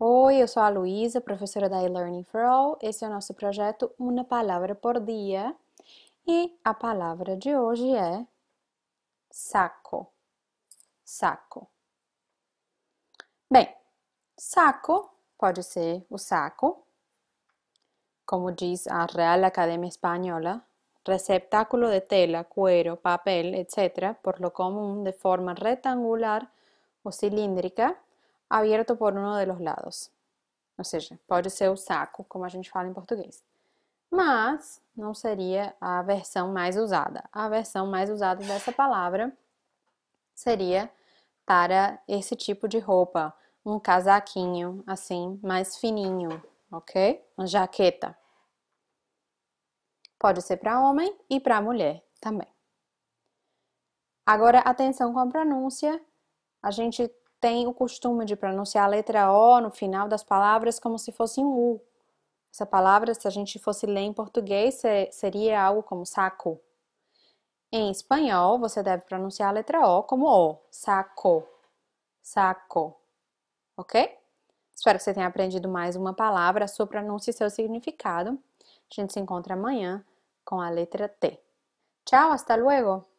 Oi, eu sou a Luísa, professora da eLearning for All. Esse é o nosso projeto Uma Palavra por Dia. E a palavra de hoje é saco. Saco. Bem, saco pode ser o saco, como diz a Real Academia Espanhola, receptáculo de tela, cuero, papel, etc., por lo común de forma rectangular o cilíndrica abierto por um dos lados. Ou seja, pode ser o saco, como a gente fala em português. Mas não seria a versão mais usada. A versão mais usada dessa palavra seria para esse tipo de roupa, um casaquinho assim, mais fininho, ok? Uma jaqueta. Pode ser para homem e para mulher também. Agora, atenção com a pronúncia. A gente tem o costume de pronunciar a letra O no final das palavras como se fosse um U. Essa palavra, se a gente fosse ler em português, seria algo como saco. Em espanhol, você deve pronunciar a letra O como O, saco, saco, ok? Espero que você tenha aprendido mais uma palavra, a sua pronúncia e seu significado. A gente se encontra amanhã com a letra T. Tchau, hasta luego!